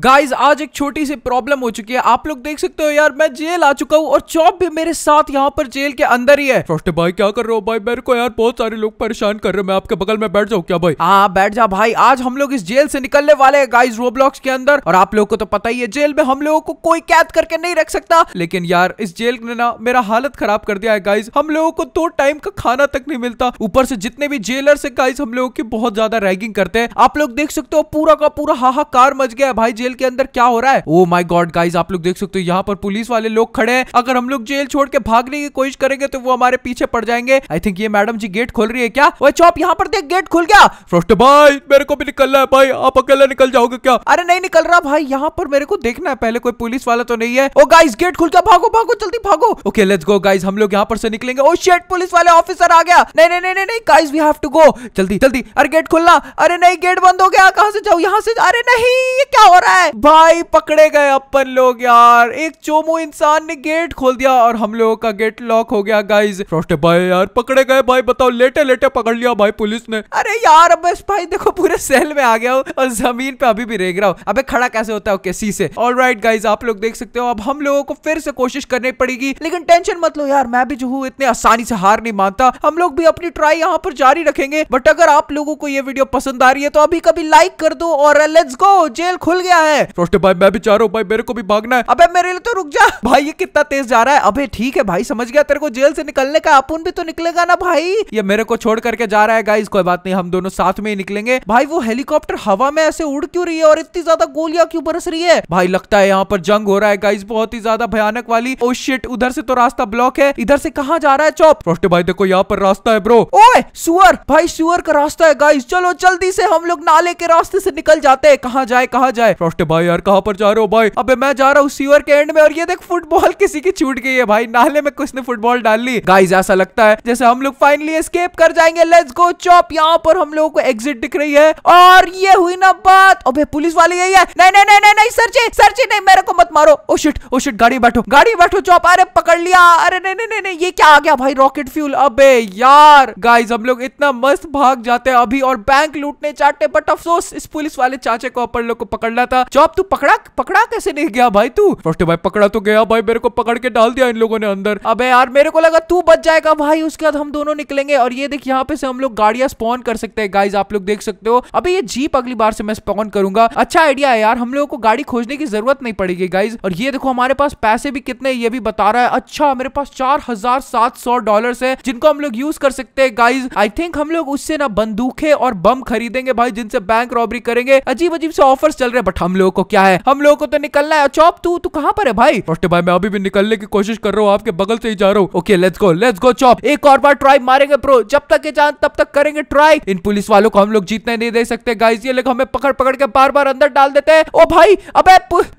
guys आज एक छोटी सी प्रॉब्लम हो चुकी है आप लोग देख सकते हो यार मैं जेल आ चुका हूँ और चौप भी मेरे साथ यहाँ पर जेल के अंदर ही है फर्स्ट भाई क्या कर रहे हो भाई मेरे को यार बहुत सारे लोग परेशान कर रहे हैं मैं आपके बगल में बैठ जाऊँ क्या भाई हाँ बैठ जा भाई आज हम लोग इस जेल से निकलने वाले हैं गाइज रोब्लॉक्स के अंदर और आप लोग को तो पता ही है जेल में हम लोगों को कोई कैद करके नहीं रख सकता लेकिन यार इस जेल ने ना मेरा हालत खराब कर दिया है गाइज हम लोगों को दो टाइम का खाना तक नहीं मिलता ऊपर से जितने भी जेलर से गाइज हम लोगों की बहुत ज्यादा रैगिंग करते हैं आप लोग देख सकते हो पूरा का पूरा हाहाकार मच गया भाई जेल के अंदर क्या हो रहा है ओ माई गॉड गाइज आप लोग देख सकते हो यहाँ पर पुलिस वाले लोग खड़े हैं अगर हम लोग जेल छोड़ के भागने की कोशिश करेंगे तो वो हमारे पीछे पड़ जाएंगे आई थिंक ये मैडम जी गेट खोल रही है क्या वो चौप यहाँ पर देख गेट खुल गया फ्रोस्ट भाई मेरे को भी निकलना है भाई आप अकेला निकल जाओगे क्या अरे नहीं निकल रहा भाई यहाँ पर मेरे को देखना है पहले कोई पुलिस वाला तो नहीं है ओ oh गाइस गेट खुल गया भागो भागो जल्दी भागो ओके लेट्स गो गाइस हम लोग यहाँ पर से निकलेंगे ओ oh शेट पुलिस वाले ऑफिसर आ गया नहीं नहीं नहीं नहीं guys we have to go जल्दी जल्दी अरे गेट खुलना अरे नहीं गेट बंद हो गया कहाँ से जाओ यहाँ से अरे नहीं ये क्या हो रहा है है भाई पकड़े गए अपन लोग यार एक चोमो इंसान ने गेट खोल दिया और हम लोगों का गेट लॉक हो गया गाइज फ्रॉस्ट भाई यार पकड़े गए भाई बताओ लेटे लेटे पकड़ लिया भाई पुलिस ने अरे यार अब भाई देखो पूरे सेल में आ गया हूँ और जमीन पे अभी भी रेग रहा हूँ अबे खड़ा कैसे होता है ओके सी से ऑल राइट गाइज आप लोग देख सकते हो अब हम लोगों को फिर से कोशिश करनी पड़ेगी लेकिन टेंशन मत लो यार मैं भी जो हूँ इतने आसानी से हार नहीं मानता हम लोग भी अपनी ट्राई यहाँ पर जारी रखेंगे बट अगर आप लोगों को ये वीडियो पसंद आ रही है तो अभी कभी लाइक कर दो और लेट्स गो जेल खुल गया है फ्रॉस्टी भाई मैं भी चाह रहा हूँ भाई मेरे को भी भागना है अबे मेरे लिए तो रुक जा भाई ये कितना तेज जा रहा है अबे ठीक है भाई समझ गया तेरे को जेल से निकलने का अपन भी तो निकलेगा ना भाई ये मेरे को छोड़ करके जा रहा है गाइस कोई बात नहीं हम दोनों साथ में ही निकलेंगे भाई वो हेलीकॉप्टर हवा में ऐसे उड़ क्यों रही है और इतनी ज्यादा गोलियां क्यों बरस रही है भाई लगता है यहाँ पर जंग हो रहा है गाइस बहुत ही ज्यादा भयानक वाली ओ शिट उधर से तो रास्ता ब्लॉक है इधर से कहा जा रहा है चौप फ्रॉस्टी भाई देखो यहाँ पर रास्ता है ब्रो ओए सुअर भाई सुअर का रास्ता है गाइस चलो जल्दी से हम लोग नाले के रास्ते से निकल जाते हैं कहाँ जाए कहाँ जाए फास्ट भाई यार कहा पर जा रहे हो भाई अबे मैं जा रहा हूँ सीवर के एंड में और ये देख फुटबॉल किसी की छूट गई है भाई नाले में कुछ ने फुटबॉल डाल ली गाइज ऐसा लगता है जैसे हम लोग फाइनली स्केप कर जाएंगे लेट्स गो चॉप यहाँ पर हम लोगों को एग्जिट दिख रही है और ये हुई ना बात अबे पुलिस वाली यही है नहीं नहीं नहीं नहीं नहीं सर जी सर जी नहीं मेरे को मत मारो ओ शिट ओ शिट गाड़ी बैठो गाड़ी बैठो चॉप अरे पकड़ लिया अरे नहीं नहीं नहीं ये क्या आ गया भाई रॉकेट फ्यूल अबे यार गाइज हम लोग इतना मस्त भाग जाते हैं अभी और बैंक लूटने चाटे बट अफसोस इस पुलिस वाले चाचे को अपन लोग को पकड़ना था गया चौप तू पकड़ा पकड़ा कैसे नहीं गया भाई तू फर्स्ट भाई पकड़ा तो गया भाई मेरे को पकड़ के डाल दिया इन लोगों ने अंदर अब यार मेरे को लगा तू बच जाएगा भाई उसके बाद हम दोनों निकलेंगे और ये देख यहाँ पे से हम लोग गाड़िया स्पॉन कर सकते हैं गाइज आप लोग देख सकते हो अभी ये जीप अगली बार से मैं स्पॉन करूंगा अच्छा आइडिया है यार हम लोगों को गाड़ी खोजने की जरूरत नहीं पड़ेगी गाइज और ये देखो हमारे पास पैसे भी कितने ये भी बता रहा है अच्छा मेरे पास चार हजार सात सौ डॉलर है जिनको हम लोग यूज कर सकते हैं गाइज आई थिंक हम लोग उससे ना बंदूकें और बम खरीदेंगे भाई जिनसे बैंक रॉबरी करेंगे अजीब अजीब से ऑफर्स चल रहे बट हम हम लोगों को क्या है हम लोगों को तो निकलना है चौप अच्छा, तू तू कहाँ पर है भाई फर्स्ट भाई मैं अभी भी निकलने की कोशिश कर रहा हूँ आपके बगल से ही जा रहा हूँ okay let's go let's go चौप एक और बार ट्राई मारेंगे प्रो जब तक ये जान तब तक करेंगे ट्राई इन पुलिस वालों को हम लोग जीतने नहीं दे सकते गाइस ये लोग हमें पकड़ पकड़ के बार बार अंदर डाल देते हैं ओ भाई अब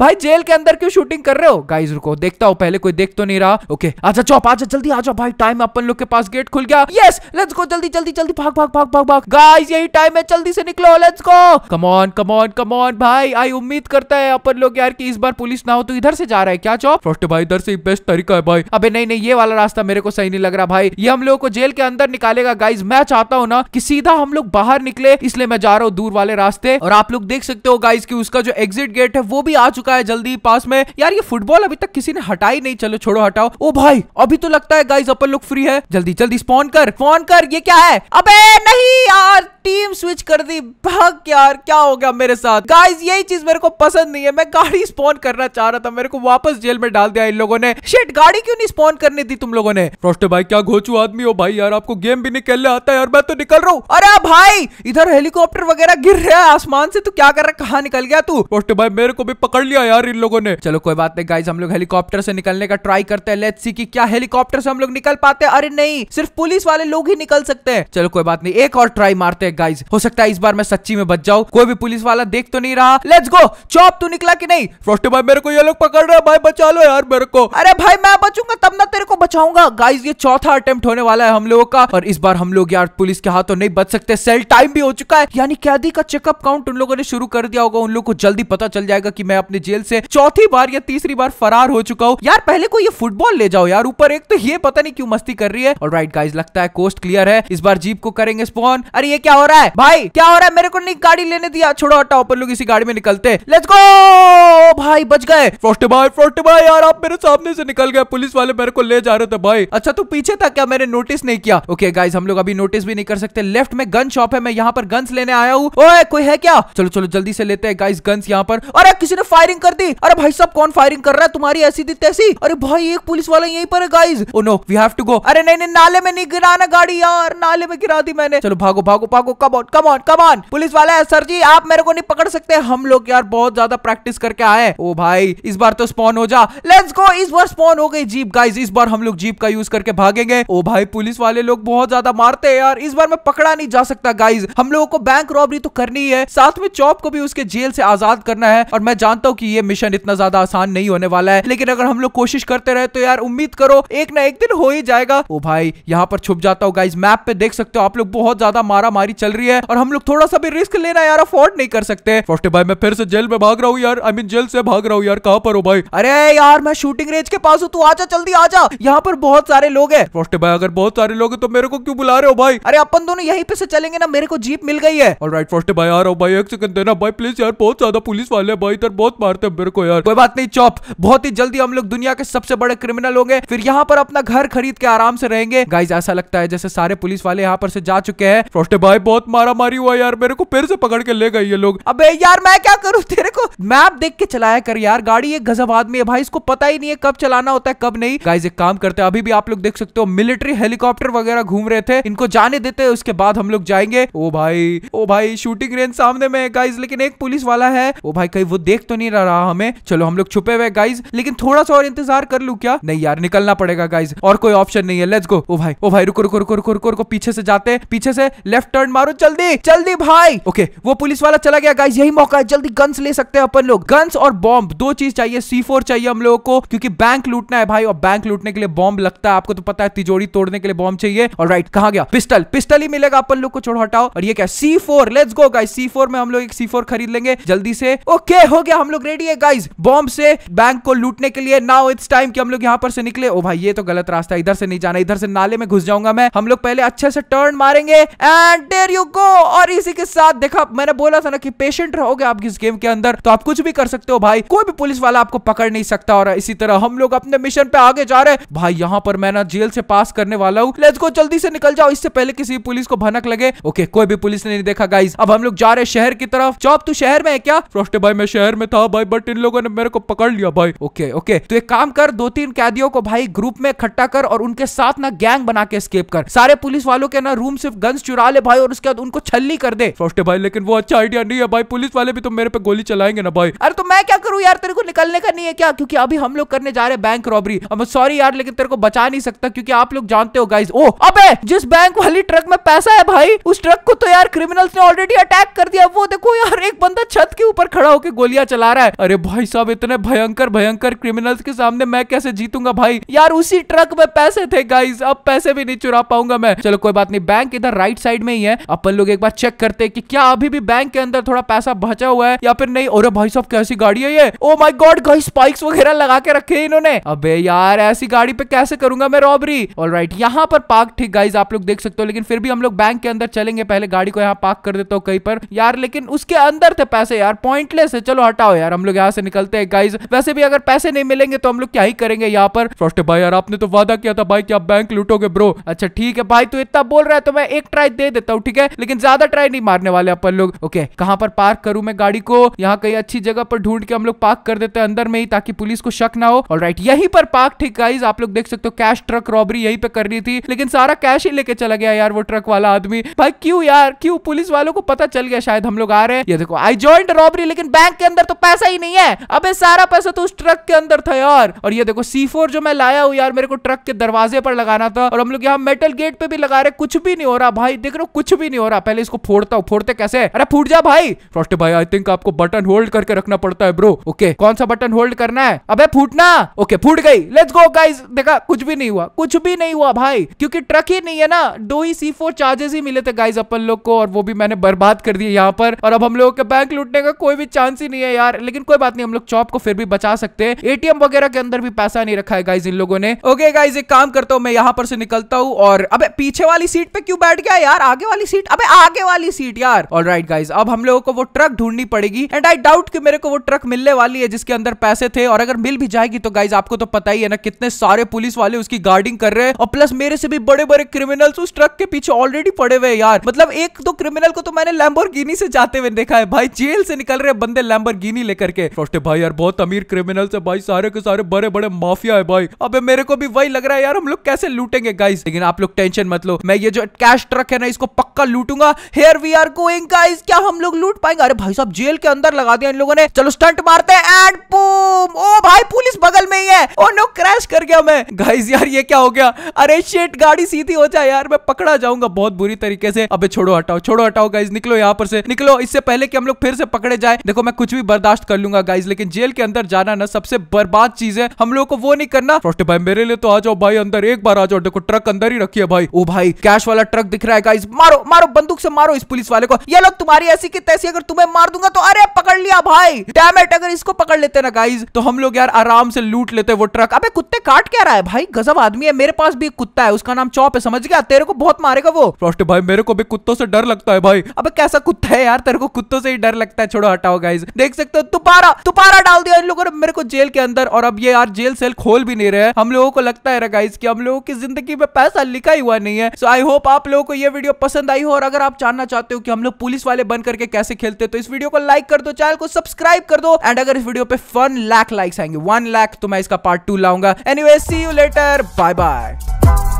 भाई जेल के अंदर क्यों शूटिंग कर रहे हो गाइस रुको देखता हूँ पहले कोई देख तो नहीं रहा ओके आजा चौप आजा जल्दी आजा भाई टाइम अपन लोग के पास गेट खुल गया यस लेट्स गो जल्दी जल्दी जल्दी भाग भाग भाग भाग भाग गाइस यही टाइम है जल्दी से निकलो let's go come on come on come on भाई आई उम्मीद करता है अपन लोग यार कि इस बार पुलिस ना हो तो इधर से जा रहा है क्या चौप फर्स्ट भाई इधर से बेस्ट तरीका है भाई अबे नहीं नहीं ये वाला रास्ता मेरे को सही नहीं लग रहा भाई ये हम लोग को जेल के अंदर निकालेगा गाइज मैं चाहता हूँ ना कि सीधा हम लोग बाहर निकले इसलिए मैं जा रहा हूँ दूर वाले रास्ते और आप लोग देख सकते हो गाइज की उसका जो एग्जिट गेट है वो भी आ चुका है जल्दी पास में यार ये फुटबॉल अभी तक किसी ने हटाई नहीं चलो छोड़ो हटाओ ओ भाई अभी तो लगता है गाइज अपन लोग फ्री है जल्दी जल्दी स्पॉन कर फोन कर ये क्या है अबे नहीं यार टीम स्विच कर दी भाग यार क्या हो गया मेरे साथ गाइज यही चीज मेरे को पसंद नहीं है मैं गाड़ी स्पॉन करना चाह रहा था मेरे को वापस जेल में डाल दिया इन लोगों ने शेट गाड़ी क्यों नहीं स्पॉन करने दी तुम लोगों ने फ्रोस्टे भाई क्या घोचू आदमी हो भाई यार आपको गेम भी नहीं खेलने आता यार मैं तो निकल रहा हूँ अरे भाई इधर हेलीकॉप्टर वगैरह गिर रहा है आसमान से तू क्या कर रहा है कहाँ निकल गया तू फ्रोस्टे भाई मेरे को भी पकड़ लिया यार इन लोगों ने चलो कोई बात नहीं गाइज हम लोग हेलीकॉप्टर से निकलने का ट्राई करते हैं लेट्स सी कि क्या हेलीकॉप्टर से हम लोग निकल पाते हैं अरे नहीं सिर्फ पुलिस वाले लोग ही निकल सकते हैं चलो कोई बात नहीं एक और ट्राई मारते हैं गाइज हो सकता है इस बार मैं सच्ची में बच जाऊँ कोई भी पुलिस वाला देख तो नहीं रहा लेट्स को चौप तू निकला कि नहीं फ्रॉस्टी भाई मेरे को ये लोग पकड़ रहे हैं भाई बचा लो यार मेरे को अरे भाई मैं बचूंगा तब ना तेरे को बचाऊंगा गाइस ये चौथा अटेम्प्ट होने वाला है हम लोगों का और इस बार हम लोग यार पुलिस के हाथों नहीं बच सकते सेल टाइम भी हो चुका है यानी कैदी का चेकअप काउंट उन लोगों ने शुरू कर दिया होगा उन लोग को जल्दी पता चल जाएगा की मैं अपने जेल से चौथी बार या तीसरी बार फरार हो चुका हूँ यार पहले को ये फुटबॉल ले जाओ यार ऊपर एक तो ये पता नहीं क्यों मस्ती कर रही है और राइट गाइज लगता है कोस्ट क्लियर है इस बार जीप को करेंगे स्पॉन अरे ये क्या हो रहा है भाई क्या हो रहा है मेरे को नहीं गाड़ी लेने दिया छोड़ो हटाओ अपन लोग इसी गाड़ी में निकलते करते लेट्स गो भाई बच गए फ्रोस्टे भाई फ्रोस्टे भाई यार आप मेरे सामने से निकल गए पुलिस वाले मेरे को ले जा रहे थे भाई अच्छा तू पीछे था क्या मैंने नोटिस नहीं किया ओके okay, गाइज हम लोग अभी नोटिस भी नहीं कर सकते लेफ्ट में गन शॉप है मैं यहाँ पर गन्स लेने आया हूँ ओए कोई है क्या चलो चलो जल्दी से लेते हैं गाइस गन्स यहाँ पर अरे किसी ने फायरिंग कर दी अरे भाई साहब कौन फायरिंग कर रहा है तुम्हारी ऐसी दी तैसी अरे भाई एक पुलिस वाला यही पर है guys oh no we have to go अरे नहीं नहीं नाले में नहीं गिराना गाड़ी यार नाले में गिरा दी मैंने चलो भागो भागो भागो come on come on come on police वाला है सर जी आप मेरे को नहीं पकड़ सकते हम लोग यार बहुत ज्यादा प्रैक्टिस करके आए ओ भाई इस बार तो स्पॉन हो जा लेट्स गो इस बार स्पॉन हो गई जीप गाइज इस बार हम लोग जीप का यूज करके भागेंगे ओ भाई पुलिस वाले लोग बहुत ज्यादा मारते हैं यार इस बार मैं पकड़ा नहीं जा सकता गाइज हम लोगों को बैंक रॉबरी तो करनी है साथ में चौप को भी उसके जेल से आजाद करना है और मैं जानता हूँ की ये मिशन इतना ज्यादा आसान नहीं होने वाला है लेकिन अगर हम लोग कोशिश करते रहे तो यार उम्मीद करो एक ना एक दिन हो ही जाएगा ओ भाई यहाँ पर छुप जाता हूँ गाइज मैप पे देख सकते हो आप लोग बहुत ज्यादा मारा मारी चल रही है और हम लोग थोड़ा सा भी रिस्क लेना यार अफोर्ड नहीं कर सकते भाई मैं फिर से से जेल में भाग रहा हूँ यार आई I मीन mean, जेल से भाग रहा हूँ यार कहाँ पर हो भाई अरे यार मैं शूटिंग रेंज के पास हूँ तू आजा जल्दी आजा यहाँ पर बहुत सारे लोग है रोस्टे भाई अगर बहुत सारे लोग है तो मेरे को क्यों बुला रहे हो भाई अरे अपन दोनों यही पे से चलेंगे ना मेरे को जीप मिल गई है और राइट फोस्टे भाई आ रहा भाई एक सेकंड देना भाई प्लीज यार बहुत ज्यादा पुलिस वाले भाई इधर बहुत मारते हैं मेरे को यार कोई बात नहीं चौप बहुत ही जल्दी हम लोग दुनिया के सबसे बड़े क्रिमिनल होंगे फिर यहाँ पर अपना घर खरीद के आराम से रहेंगे गाइज ऐसा लगता है जैसे सारे पुलिस वाले यहाँ पर से जा चुके हैं भाई बहुत मारा मारी हुआ यार मेरे को फिर से पकड़ के ले गए ये लोग अब यार मैं क्या जानू तेरे को मैप देख के चलाया कर यार गाड़ी एक गजब आदमी है भाई इसको पता ही नहीं है कब चलाना होता है कब नहीं गाइज एक काम करते हैं अभी भी आप लोग देख सकते हो मिलिट्री हेलीकॉप्टर वगैरह घूम रहे थे इनको जाने देते हैं उसके बाद हम लोग जाएंगे ओ भाई ओ भाई शूटिंग रेंज सामने में है गाइज लेकिन एक पुलिस वाला है वो भाई कहीं वो देख तो नहीं रहा हमें चलो हम लोग छुपे हुए गाइज लेकिन थोड़ा सा और इंतजार कर लू क्या नहीं यार निकलना पड़ेगा गाइज और कोई ऑप्शन नहीं है लेट्स गो ओ भाई ओ भाई रुको रुको रुको रुको रुको रुको पीछे से जाते पीछे से लेफ्ट टर्न मारो जल्दी जल्दी भाई ओके वो पुलिस वाला चला गया गाइज यही मौका है जल्दी गन्स ले सकते हैं अपन लोग गन्स और बॉम्ब दो चीज चाहिए सी फोर चाहिए हम लोगों को क्योंकि बैंक लूटना है भाई और बैंक लूटने के लिए बॉम्ब लगता है आपको तो पता है तिजोरी तोड़ने के लिए बॉम्ब चाहिए और राइट कहा गया पिस्टल पिस्टल ही मिलेगा अपन लोग को छोड़ हटाओ और ये क्या C four let's go guys C four में हम लोग एक सी फोर खरीद लेंगे जल्दी से ओके हो गया हम लोग रेडी है गाइज बॉम्ब से बैंक को लूटने के लिए नाउ इट्स टाइम कि हम लोग यहाँ पर से निकले ओ भाई ये तो गलत रास्ता इधर से नहीं जाना इधर से नाले में घुस जाऊंगा मैं हम लोग पहले अच्छे से टर्न मारेंगे एंड डेयर यू गो और इसी के साथ देखा मैंने बोला था ना कि पेशेंट रहोगे आप इस गेम गेम के अंदर तो आप कुछ भी कर सकते हो भाई कोई भी पुलिस वाला आपको पकड़ नहीं सकता और इसी तरह हम लोग अपने मिशन पे आगे जा रहे भाई यहाँ पर मैं ना जेल से पास करने वाला हूँ लेट्स गो जल्दी से निकल जाओ इससे पहले किसी पुलिस को भनक लगे ओके कोई भी पुलिस ने नहीं देखा गाइस अब हम लोग जा रहे शहर की तरफ चौप तू शहर में है क्या फ्रोस्टे भाई मैं शहर में था भाई बट इन लोगों ने मेरे को पकड़ लिया भाई ओके ओके तो एक काम कर दो तीन कैदियों को भाई ग्रुप में इकट्ठा कर और उनके साथ ना गैंग बना के स्केप कर सारे पुलिस वालों के ना रूम सिर्फ गन्स चुरा ले भाई और उसके बाद उनको छल्ली कर दे फ्रोस्टे भाई लेकिन वो अच्छा आइडिया नहीं है भाई पुलिस वाले भी तो मेरे पे गोली चलाएंगे ना भाई अरे तो मैं क्या करूँ यार तेरे को निकलने का नहीं है क्या क्योंकि अभी हम लोग करने जा रहे हैं बैंक रॉबरी अब सॉरी यार लेकिन तेरे को बचा नहीं सकता क्योंकि आप लोग जानते हो गाइज ओ अब जिस बैंक वाली ट्रक में पैसा है भाई उस ट्रक को तो यार क्रिमिनल्स ने ऑलरेडी अटैक कर दिया वो देखो यार एक बंदा छत के ऊपर खड़ा होकर गोलियां चला रहा है अरे भाई साहब इतने भयंकर भयंकर क्रिमिनल्स के सामने मैं कैसे जीतूंगा भाई यार उसी ट्रक में पैसे थे गाइज अब पैसे भी नहीं चुरा पाऊंगा मैं चलो कोई बात नहीं बैंक इधर राइट साइड में ही है अपन लोग एक बार चेक करते हैं कि क्या अभी भी बैंक के अंदर थोड़ा पैसा बचा हुआ है या फिर नहीं अरे भाई साहब कैसी गाड़ी है ये oh my god guys spikes वगैरह लगा के रखे हैं इन्होंने अबे यार ऐसी गाड़ी पे कैसे करूंगा मैं रॉबरी राइट यहाँ पर पार्क ठीक गाइज आप लोग देख सकते हो लेकिन फिर भी हम लोग बैंक के अंदर चलेंगे पहले गाड़ी को यहाँ पार्क कर देता हूँ कहीं पर यार लेकिन उसके अंदर थे पैसे यार पॉइंटलेस है चलो हटाओ यार हम लोग यहाँ से निकलते हैं गाइज वैसे भी अगर पैसे नहीं मिलेंगे तो हम लोग क्या ही करेंगे यहाँ पर फर्स्ट भाई यार आपने तो वादा किया था भाई कि आप बैंक लूटोगे ब्रो अच्छा ठीक है भाई तू इतना बोल रहा है तो मैं एक ट्राई दे देता हूँ ठीक है लेकिन ज्यादा ट्राई नहीं मारने वाले अपन लोग ओके कहाँ पर पार्क करूँ मैं गाड़ी को को यहाँ कहीं अच्छी जगह पर ढूंढ के हम लोग पार्क कर देते हैं अंदर में ही ताकि पुलिस को शक ना हो और राइट यही पर पार्क ठीक गाइज आप लोग देख सकते हो कैश ट्रक रॉबरी यही पे कर रही थी लेकिन सारा कैश ही लेके चला गया यार वो ट्रक वाला आदमी भाई क्यों यार क्यों पुलिस वालों को पता चल गया शायद हम लोग आ रहे हैं ये देखो आई ज्वाइंट रॉबरी लेकिन बैंक के अंदर तो पैसा ही नहीं है अबे सारा पैसा तो उस ट्रक के अंदर था यार और ये देखो सी जो मैं लाया हूँ यार मेरे को ट्रक के दरवाजे पर लगाना था और हम लोग यहाँ मेटल गेट पे भी लगा रहे कुछ भी नहीं हो रहा भाई देख रहे हो कुछ भी नहीं हो रहा पहले इसको फोड़ता हूँ फोड़ते कैसे अरे फूट जा भाई फ्रॉस्टे भाई आई थिंक आप आपको बटन होल्ड करके रखना पड़ता है ब्रो ओके कौन सा बटन होल्ड करना है अबे फूटना ओके फूट गई लेट्स गो गाइस देखा कुछ भी नहीं हुआ कुछ भी नहीं हुआ भाई क्योंकि ट्रक ही नहीं है ना दो ही सी फोर चार्जेस ही मिले थे गाइज अपन लोग को और वो भी मैंने बर्बाद कर दिए यहाँ पर और अब हम लोगों के बैंक लूटने का कोई भी चांस ही नहीं है यार लेकिन कोई बात नहीं हम लोग चौप को फिर भी बचा सकते हैं एटीएम वगैरह के अंदर भी पैसा नहीं रखा है गाइज इन लोगों ने ओके गाइज एक काम करता हूँ मैं यहाँ पर से निकलता हूँ और अब पीछे वाली सीट पे क्यों बैठ गया यार आगे वाली सीट अब आगे वाली सीट यार ऑल राइट गाइज अब हम लोगों को वो ट्रक ढूंढनी पड़ेगी जाएगी एंड आई डाउट कि मेरे को वो ट्रक मिलने वाली है जिसके अंदर पैसे थे और अगर मिल भी जाएगी तो गाइज आपको तो पता ही है ना कितने सारे पुलिस वाले उसकी गार्डिंग कर रहे हैं और प्लस मेरे से भी बड़े बड़े क्रिमिनल्स उस ट्रक के पीछे ऑलरेडी पड़े हुए यार मतलब एक दो क्रिमिनल को तो मैंने लैम्बोर्गिनी से जाते हुए देखा है भाई जेल से निकल रहे बंदे लैम्बर लेकर के सोचते भाई यार बहुत अमीर क्रिमिनल है भाई सारे के सारे बड़े बड़े माफिया है भाई अब मेरे को भी वही लग रहा है यार हम लोग कैसे लूटेंगे गाइस लेकिन आप लोग टेंशन मत लो मैं ये जो कैश ट्रक है ना इसको पक्का लूटूंगा here we are going guys क्या हम लोग लूट पाएंगे अरे भाई साहब जेल के अंदर लगा दिया इन लोगों ने चलो स्टंट मारते हैं एंड बूम ओ भाई पुलिस बगल में ही है ओ नो क्रैश कर गया मैं गाइस यार ये क्या हो गया अरे शेट गाड़ी सीधी हो जाए यार मैं पकड़ा जाऊंगा बहुत बुरी तरीके से अबे छोड़ो हटाओ छोड़ो हटाओ गाइस निकलो यहाँ पर से निकलो इससे पहले कि हम लोग फिर से पकड़े जाए देखो मैं कुछ भी बर्दाश्त कर लूंगा गाइज लेकिन जेल के अंदर जाना ना सबसे बर्बाद चीज है हम लोग को वो नहीं करना रोस्टे भाई मेरे लिए तो आ जाओ भाई अंदर एक बार आ जाओ देखो ट्रक अंदर ही रखिए भाई ओ भाई कैश वाला ट्रक दिख रहा है गाइज मारो मारो बंदूक से मारो इस पुलिस वाले को ये लोग तुम्हारी ऐसी की तैसी अगर तुम्हें मार दूंगा तो अरे पकड़ लिया भाई डैमेट अगर इसको पकड़ लेते ना गाइज तो हम लोग यार आराम से लूट लेते वो ट्रक अबे कुत्ते काट क्या रहा है भाई गजब आदमी है मेरे पास भी एक कुत्ता है उसका नाम चौप है समझ गया तेरे को बहुत मारेगा वो फ्रॉस्ट भाई मेरे को भी कुत्तों से डर लगता है भाई अब कैसा कुत्ता है यार तेरे को कुत्तों से ही डर लगता है छोड़ो हटाओ गाइज देख सकते हो तुपारा तुपारा डाल दिया इन लोगों ने मेरे को जेल के अंदर और अब ये यार जेल सेल खोल भी नहीं रहे हम लोगों को लगता है गाइज की हम लोगों की जिंदगी में पैसा लिखा ही हुआ नहीं है सो आई होप आप लोगों को ये वीडियो पसंद आई हो और अगर आप जानना चाहते हो कि हम लोग पुलिस वाले बन करके कैसे खेलते तो इस वीडियो को लाइक लाइक कर दो चैनल को सब्सक्राइब कर दो एंड अगर इस वीडियो पे वन लाख लाइक्स आएंगे वन लाख तो मैं इसका पार्ट टू लाऊंगा any see you later bye bye